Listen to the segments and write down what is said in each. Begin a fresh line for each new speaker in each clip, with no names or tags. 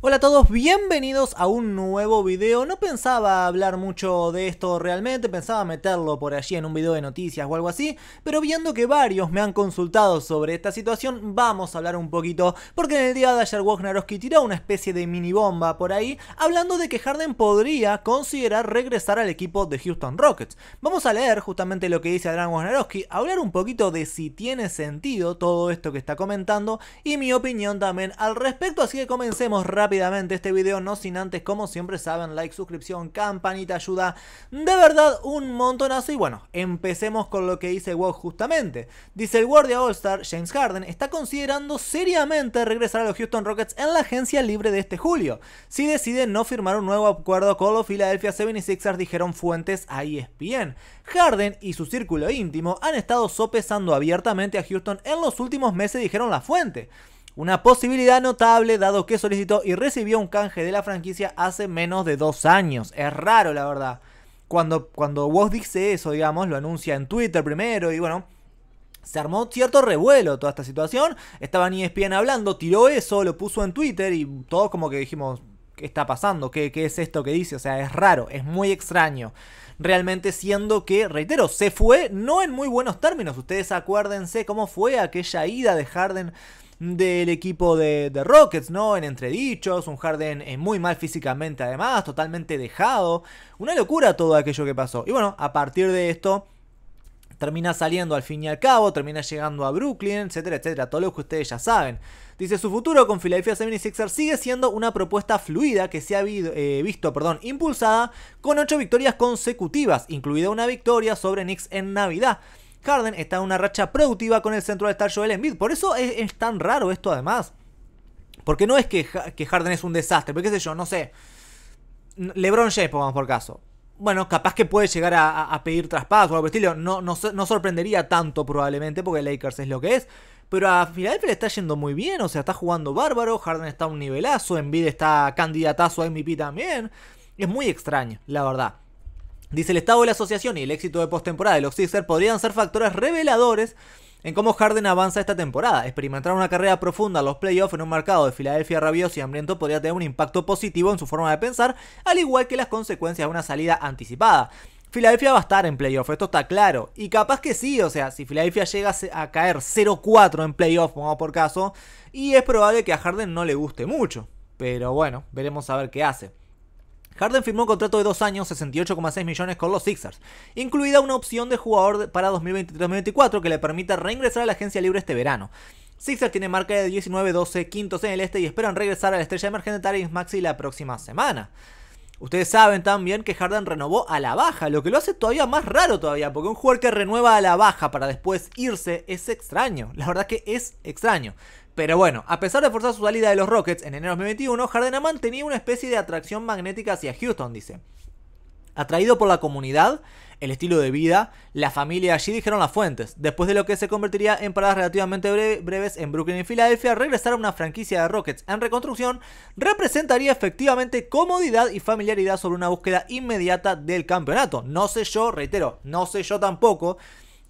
Hola a todos, bienvenidos a un nuevo video. No pensaba hablar mucho de esto realmente, pensaba meterlo por allí en un video de noticias o algo así, pero viendo que varios me han consultado sobre esta situación, vamos a hablar un poquito, porque en el día de ayer Wojnarowski tiró una especie de mini bomba por ahí, hablando de que Harden podría considerar regresar al equipo de Houston Rockets. Vamos a leer justamente lo que dice Adrian Wojnarowski, hablar un poquito de si tiene sentido todo esto que está comentando y mi opinión también al respecto, así que comencemos rápidamente rápidamente este video, no sin antes, como siempre saben, like, suscripción, campanita, ayuda de verdad un montonazo. Y bueno, empecemos con lo que dice WoW justamente. Dice el guardia All-Star, James Harden, está considerando seriamente regresar a los Houston Rockets en la agencia libre de este julio. Si decide no firmar un nuevo acuerdo con los Philadelphia 76ers, dijeron fuentes a bien Harden y su círculo íntimo han estado sopesando abiertamente a Houston en los últimos meses, dijeron la fuente. Una posibilidad notable dado que solicitó y recibió un canje de la franquicia hace menos de dos años. Es raro, la verdad. Cuando, cuando Woz dice eso, digamos, lo anuncia en Twitter primero y bueno, se armó cierto revuelo toda esta situación. Estaban espían hablando, tiró eso, lo puso en Twitter y todos como que dijimos, ¿qué está pasando? ¿Qué, ¿Qué, es esto que dice? O sea, es raro, es muy extraño. Realmente siendo que, reitero, se fue no en muy buenos términos. Ustedes acuérdense cómo fue aquella ida de Harden del equipo de, Rockets, ¿no? En entredichos, un Harden eh, muy mal físicamente además, totalmente dejado. Una locura todo aquello que pasó. Y bueno, a partir de esto termina saliendo al fin y al cabo, termina llegando a Brooklyn, etcétera, etcétera, todo lo que ustedes ya saben. Dice, su futuro con Philadelphia 76ers sigue siendo una propuesta fluida que se ha eh, visto perdón, impulsada con 8 victorias consecutivas, incluida una victoria sobre Knicks en Navidad. Harden está en una racha productiva con el centro de estar Joel Por eso es, tan raro esto además. Porque no es que, que Harden es un desastre, porque qué sé yo, no sé. LeBron James, pongamos por caso. Bueno, capaz que puede llegar a, pedir traspaso o algo estilo. No, sorprendería tanto probablemente porque Lakers es lo que es. Pero a Philadelphia le está yendo muy bien, o sea, está jugando bárbaro, Harden está a un nivelazo, Envid está candidatazo a MVP también. Es muy extraño, la verdad. Dice el estado de la asociación y el éxito de postemporada de los Sixers podrían ser factores reveladores en cómo Harden avanza esta temporada. Experimentar una carrera profunda a los playoffs en un mercado de Filadelfia rabioso y hambriento podría tener un impacto positivo en su forma de pensar, al igual que las consecuencias de una salida anticipada. Filadelfia va a estar en playoff, esto está claro. Y capaz que sí, o sea, si Filadelfia llega a caer 0-4 en playoffs pongamos por caso, y es probable que a Harden no le guste mucho. Pero bueno, veremos a ver qué hace. Harden firmó un contrato de dos años, 68,6 millones con los Sixers, incluida una opción de jugador para 2023-2024 que le permita reingresar a la agencia libre este verano. Sixers tiene marca de 19-12, quintos en el este y esperan regresar a la estrella emergente Tariq Maxi la próxima semana. Ustedes saben también que Harden renovó a la baja, lo que lo hace todavía más raro todavía, porque un jugador que renueva a la baja para después irse es extraño. La verdad que es extraño. Pero bueno, a pesar de forzar su salida de los Rockets en enero de 2021, Harden tenía una especie de atracción magnética hacia Houston, dice. Atraído por la comunidad, el estilo de vida, la familia allí dijeron las fuentes, después de lo que se convertiría en paradas relativamente breves en Brooklyn y Filadelfia, regresar a una franquicia de Rockets en reconstrucción representaría efectivamente comodidad y familiaridad sobre una búsqueda inmediata del campeonato. No sé yo, reitero, no sé yo tampoco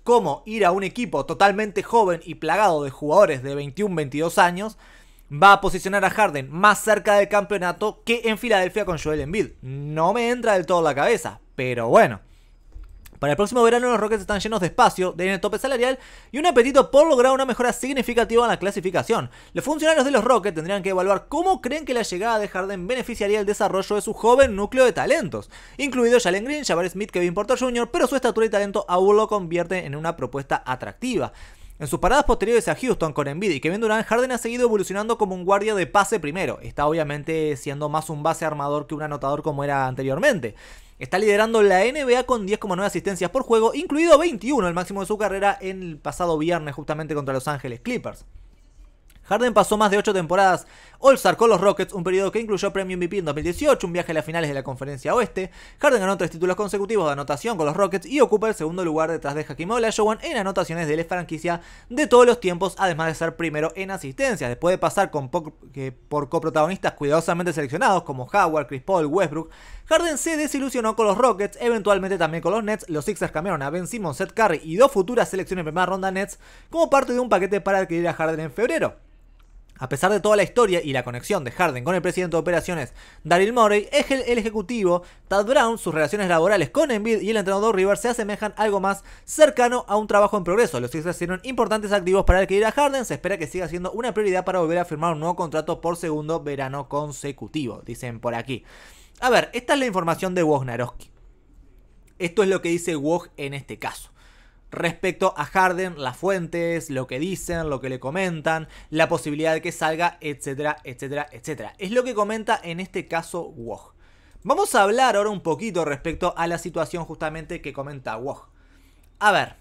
cómo ir a un equipo totalmente joven y plagado de jugadores de 21-22 años va a posicionar a Harden más cerca del campeonato que en Filadelfia con Joel Embiid. No me entra del todo la cabeza, pero bueno. Para el próximo verano los Rockets están llenos de espacio, de el tope salarial y un apetito por lograr una mejora significativa en la clasificación. Los funcionarios de los Rockets tendrían que evaluar cómo creen que la llegada de Harden beneficiaría el desarrollo de su joven núcleo de talentos, incluidos Jalen Green, Jabari Smith, Kevin Porter Jr., pero su estatura y talento aún lo convierten en una propuesta atractiva. En sus paradas posteriores a Houston con Embiid y Kevin Durant, Harden ha seguido evolucionando como un guardia de pase primero. Está obviamente siendo más un base armador que un anotador como era anteriormente. Está liderando la NBA con 10,9 asistencias por juego, incluido 21, al máximo de su carrera, en el pasado viernes justamente contra Los Ángeles Clippers. Harden pasó más de 8 temporadas All-Star con los Rockets, un periodo que incluyó Premio MVP en 2018, un viaje a las finales de la Conferencia Oeste. Harden ganó tres títulos consecutivos de anotación con los Rockets y ocupa el segundo lugar detrás de Hakim Olajuwon en anotaciones de la franquicia de todos los tiempos, además de ser primero en asistencias. Después de pasar con por coprotagonistas cuidadosamente seleccionados como Howard, Chris Paul, Westbrook, Harden se desilusionó con los Rockets, eventualmente también con los Nets. Los Sixers cambiaron a Ben Simmons, Seth Curry y dos futuras selecciones de primera ronda Nets como parte de un paquete para adquirir a Harden en febrero. A pesar de toda la historia y la conexión de Harden con el presidente de operaciones Daryl Morey, el, el ejecutivo Tad Brown, sus relaciones laborales con Embiid y el entrenador River se asemejan algo más cercano a un trabajo en progreso. Los Sixers hicieron importantes activos para adquirir a Harden, se espera que siga siendo una prioridad para volver a firmar un nuevo contrato por segundo verano consecutivo, dicen por aquí. A ver, esta es la información de Wojnarowski. Esto es lo que dice Woj en este caso respecto a Harden, las fuentes, lo que dicen, lo que le comentan, la posibilidad de que salga, etcétera, etcétera, etcétera. Es lo que comenta en este caso Woj. Vamos a hablar ahora un poquito respecto a la situación justamente que comenta Woj. A ver,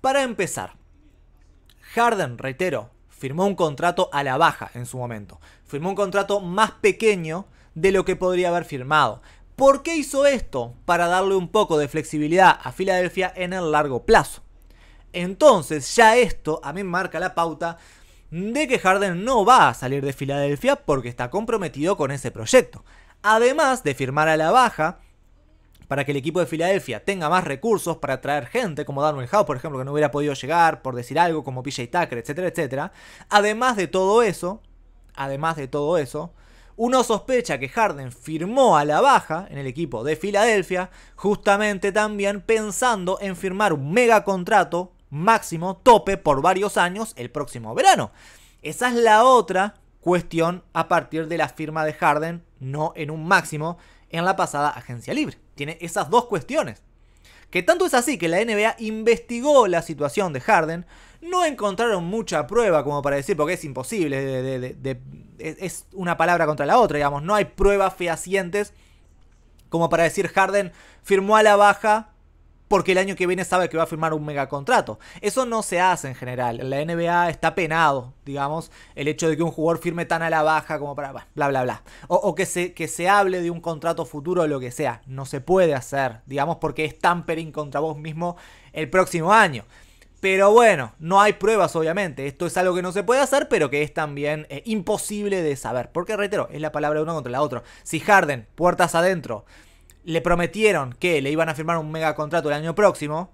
para empezar, Harden, reitero, firmó un contrato a la baja en su momento. Firmó un contrato más pequeño de lo que podría haber firmado. ¿Por qué hizo esto? Para darle un poco de flexibilidad a Filadelfia en el largo plazo. Entonces ya esto a mí marca la pauta de que Harden no va a salir de Filadelfia porque está comprometido con ese proyecto. Además de firmar a la baja para que el equipo de Filadelfia tenga más recursos para atraer gente como Darwin Howe, por ejemplo, que no hubiera podido llegar, por decir algo, como PJ Tucker, etcétera, etcétera. Además de todo eso, además de todo eso, uno sospecha que Harden firmó a la baja en el equipo de Filadelfia, justamente también pensando en firmar un mega contrato máximo tope por varios años el próximo verano. Esa es la otra cuestión a partir de la firma de Harden, no en un máximo, en la pasada agencia libre. Tiene esas dos cuestiones. Que tanto es así que la NBA investigó la situación de Harden no encontraron mucha prueba como para decir, porque es imposible, es una palabra contra la otra, digamos, no hay pruebas fehacientes como para decir Harden firmó a la baja porque el año que viene sabe que va a firmar un contrato. Eso no se hace en general. la NBA está penado, digamos, el hecho de que un jugador firme tan a la baja como para bla bla bla. O, que, se, que se hable de un contrato futuro o lo que sea. No se puede hacer, digamos, porque es tampering contra vos mismo el próximo año. Pero bueno, no hay pruebas obviamente. Esto es algo que no se puede hacer, pero que es también eh, imposible de saber. Porque reitero, es la palabra de uno contra la otra. Si Harden, puertas adentro, le prometieron que le iban a firmar un mega contrato el año próximo,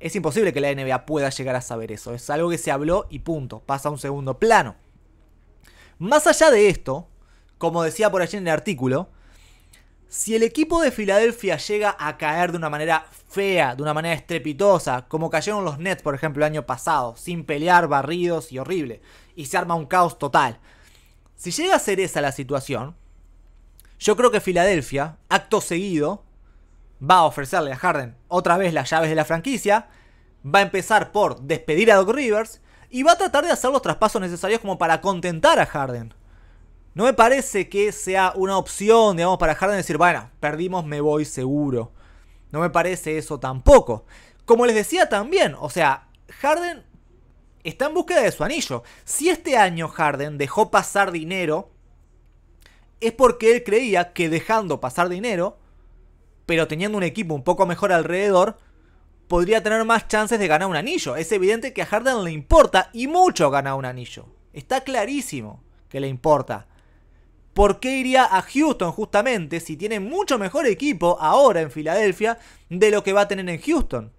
es imposible que la NBA pueda llegar a saber eso. Es algo que se habló y punto. Pasa a un segundo plano. Más allá de esto, como decía por allí en el artículo, si el equipo de Filadelfia llega a caer de una manera fea, de una manera estrepitosa, como cayeron los Nets, por ejemplo, el año pasado, sin pelear, barridos y horrible, y se arma un caos total. Si llega a ser esa la situación, yo creo que Filadelfia, acto seguido, va a ofrecerle a Harden otra vez las llaves de la franquicia, va a empezar por despedir a Doc Rivers y va a tratar de hacer los traspasos necesarios como para contentar a Harden. No me parece que sea una opción, digamos, para Harden decir, bueno, perdimos, me voy seguro. No me parece eso tampoco. Como les decía también, o sea, Harden está en búsqueda de su anillo. Si este año Harden dejó pasar dinero, es porque él creía que dejando pasar dinero, pero teniendo un equipo un poco mejor alrededor, podría tener más chances de ganar un anillo. Es evidente que a Harden le importa y mucho ganar un anillo. Está clarísimo que le importa. ¿Por qué iría a Houston justamente si tiene mucho mejor equipo ahora en Filadelfia de lo que va a tener en Houston?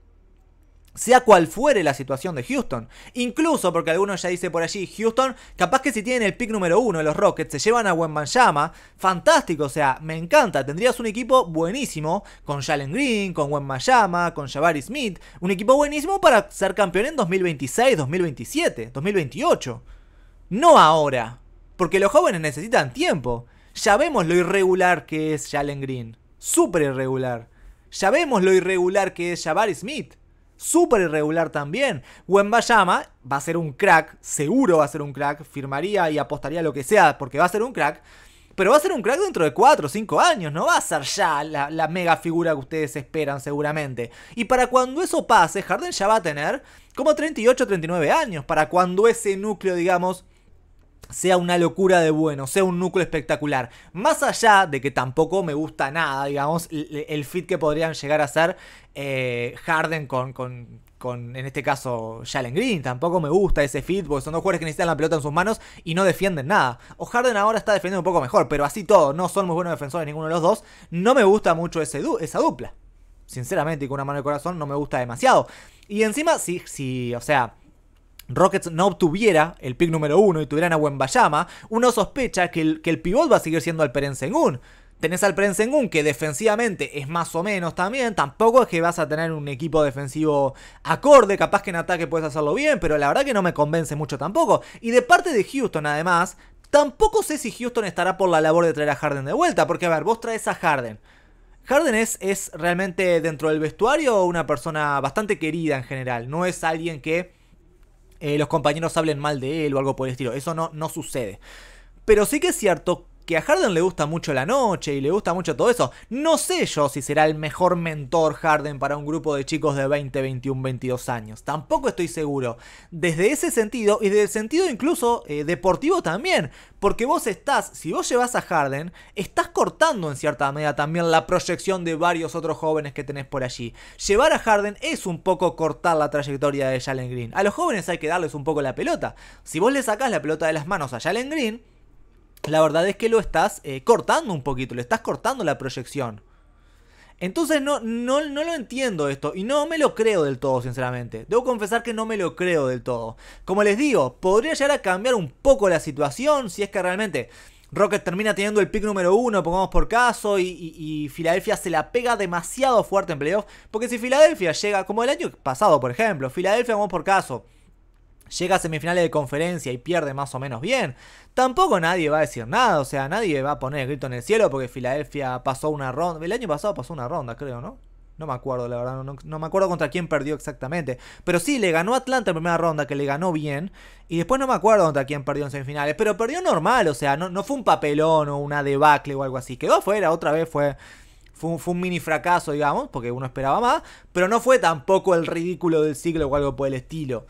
Sea cual fuere la situación de Houston. Incluso porque algunos ya dice por allí, Houston, capaz que si tienen el pick número uno de los Rockets, se llevan a Wenman-Yama. Fantástico, o sea, me encanta. Tendrías un equipo buenísimo con Jalen Green, con Wenman-Yama, con Jabari Smith. Un equipo buenísimo para ser campeón en 2026, 2027, 2028. No ahora. Porque los jóvenes necesitan tiempo. Ya vemos lo irregular que es Jalen Green. Súper irregular. Ya vemos lo irregular que es Jabari Smith. Súper irregular también. Wenbayama va a ser un crack. Seguro va a ser un crack. Firmaría y apostaría lo que sea porque va a ser un crack. Pero va a ser un crack dentro de 4 o 5 años, no va a ser ya la, la, mega figura que ustedes esperan seguramente. Y para cuando eso pase, Harden ya va a tener como 38 o 39 años, para cuando ese núcleo, digamos, sea una locura de bueno, sea un núcleo espectacular. Más allá de que tampoco me gusta nada, digamos, el, fit que podrían llegar a hacer eh, Harden con, con, en este caso, Jalen Green. Tampoco me gusta ese fit, porque son dos jugadores que necesitan la pelota en sus manos y no defienden nada. O Harden ahora está defendiendo un poco mejor, pero así todo, no son muy buenos defensores ninguno de los dos. No me gusta mucho esa dupla. Sinceramente, y con una mano de corazón, no me gusta demasiado. Y encima, sí, sí, o sea Rockets no obtuviera el pick número uno y tuvieran a Wenbayama, uno sospecha que el, que el pivot va a seguir siendo al Sengun. Tenés al Prensengun que defensivamente es más o menos también. Tampoco es que vas a tener un equipo defensivo acorde. Capaz que en ataque puedes hacerlo bien, pero la verdad que no me convence mucho tampoco. Y de parte de Houston, además, tampoco sé si Houston estará por la labor de traer a Harden de vuelta. Porque, a ver, vos traes a Harden. Harden es realmente dentro del vestuario una persona bastante querida en general. No es alguien que eh, los compañeros hablen mal de él o algo por el estilo. Eso no, no sucede. Pero sí que es cierto que a Harden le gusta mucho la noche y le gusta mucho todo eso. No sé yo si será el mejor mentor Harden para un grupo de chicos de 20, 21, 22 años. Tampoco estoy seguro. Desde ese sentido y desde el sentido incluso eh, deportivo también. Porque vos estás, si vos llevas a Harden, estás cortando en cierta medida también la proyección de varios otros jóvenes que tenés por allí. Llevar a Harden es un poco cortar la trayectoria de Jalen Green. A los jóvenes hay que darles un poco la pelota. Si vos le sacás la pelota de las manos a Jalen Green, la verdad es que lo estás eh, cortando un poquito, le estás cortando la proyección. Entonces no, no, no, lo entiendo esto y no me lo creo del todo, sinceramente. Debo confesar que no me lo creo del todo. Como les digo, podría llegar a cambiar un poco la situación si es que realmente Rocket termina teniendo el pick número uno, pongamos por caso, y, Filadelfia se la pega demasiado fuerte en playoff. Porque si Filadelfia llega, como el año pasado, por ejemplo, Filadelfia, vamos por caso, llega a semifinales de conferencia y pierde más o menos bien, tampoco nadie va a decir nada, o sea, nadie va a poner el grito en el cielo porque Filadelfia pasó una ronda, el año pasado pasó una ronda, creo, ¿no? No me acuerdo, la verdad, no, me acuerdo contra quién perdió exactamente. Pero sí, le ganó Atlanta en primera ronda, que le ganó bien. Y después no me acuerdo contra quién perdió en semifinales. Pero perdió normal, o sea, no, no fue un papelón o una debacle o algo así. Quedó afuera, otra vez fue, fue, un, mini fracaso, digamos, porque uno esperaba más. Pero no fue tampoco el ridículo del siglo o algo por el estilo.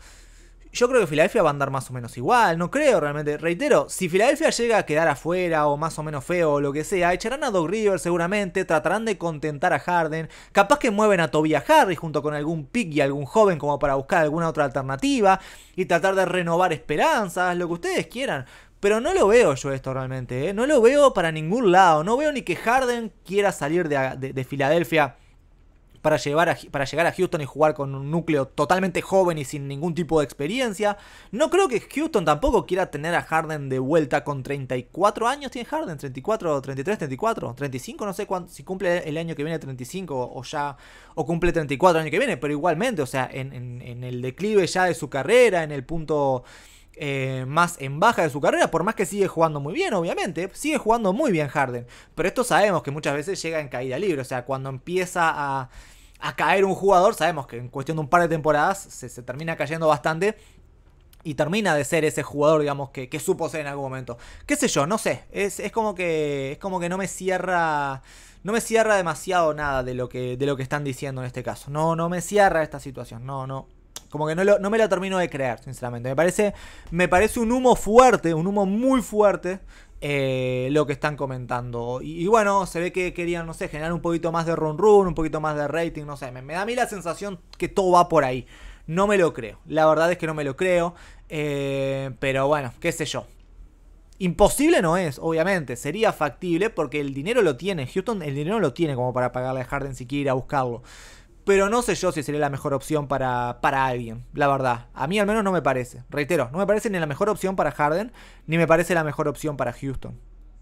Yo creo que Filadelfia va a andar más o menos igual, no creo realmente. Reitero, si Filadelfia llega a quedar afuera o más o menos feo o lo que sea, echarán a Doug River seguramente, tratarán de contentar a Harden, capaz que mueven a Tobias Harris junto con algún pick y algún joven como para buscar alguna otra alternativa y tratar de renovar esperanzas, lo que ustedes quieran. Pero no lo veo yo esto realmente, ¿eh? no lo veo para ningún lado, no veo ni que Harden quiera salir de, de Filadelfia para, llevar para llegar a Houston y jugar con un núcleo totalmente joven y sin ningún tipo de experiencia. No creo que Houston tampoco quiera tener a Harden de vuelta con 34 años. ¿Tiene Harden? 34, 33, 34, 35, no sé cuánto, si cumple el año que viene 35 o, ya, o cumple 34 el año que viene, pero igualmente, o sea, en, el declive ya de su carrera, en el punto... Eh, más en baja de su carrera, por más que sigue jugando muy bien, obviamente, sigue jugando muy bien Harden. Pero esto sabemos que muchas veces llega en caída libre, o sea, cuando empieza a a caer un jugador. Sabemos que en cuestión de un par de temporadas se, termina cayendo bastante. Y termina de ser ese jugador, digamos, que, que supo ser en algún momento. Qué sé yo, no sé. Es, como que. Es como que no me cierra. No me cierra demasiado nada de lo que. de lo que están diciendo en este caso. No, no me cierra esta situación. No, no. Como que no, no me la termino de creer, sinceramente. Me parece, me parece un humo fuerte, un humo muy fuerte eh, lo que están comentando. Y, bueno, se ve que querían, no sé, generar un poquito más de run run, un poquito más de rating, no sé. Me, da a mí la sensación que todo va por ahí. No me lo creo. La verdad es que no me lo creo. Eh, pero bueno, qué sé yo. Imposible no es, obviamente. Sería factible porque el dinero lo tiene. Houston el dinero lo tiene como para pagarle a Harden si quiere ir a buscarlo. Pero no sé yo si sería la mejor opción para, para alguien, la verdad. A mí al menos no me parece. Reitero, no me parece ni la mejor opción para Harden, ni me parece la mejor opción para Houston.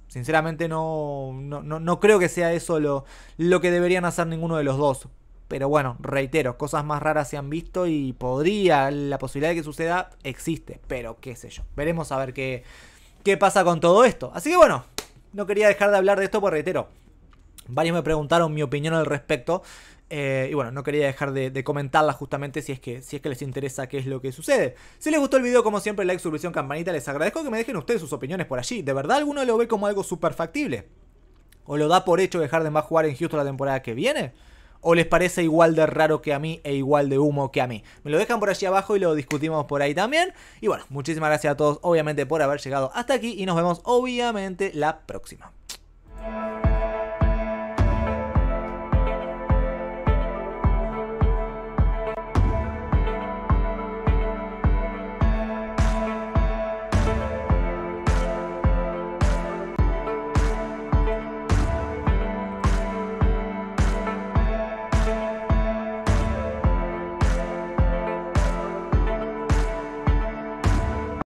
Sinceramente no, no, creo que sea eso lo, que deberían hacer ninguno de los dos. Pero bueno, reitero, cosas más raras se han visto y podría, la posibilidad de que suceda existe. Pero qué sé yo. Veremos a ver qué, qué pasa con todo esto. Así que bueno, no quería dejar de hablar de esto, por reitero, Varios me preguntaron mi opinión al respecto. Eh, y bueno, no quería dejar de, comentarla justamente si es, que, si es que les interesa qué es lo que sucede. Si les gustó el video, como siempre, like, suscripción, campanita. Les agradezco que me dejen ustedes sus opiniones por allí. ¿De verdad alguno lo ve como algo súper factible? ¿O lo da por hecho dejar de más jugar en Houston la temporada que viene? ¿O les parece igual de raro que a mí e igual de humo que a mí? Me lo dejan por allí abajo y lo discutimos por ahí también. Y bueno, muchísimas gracias a todos, obviamente, por haber llegado hasta aquí. Y nos vemos, obviamente, la próxima.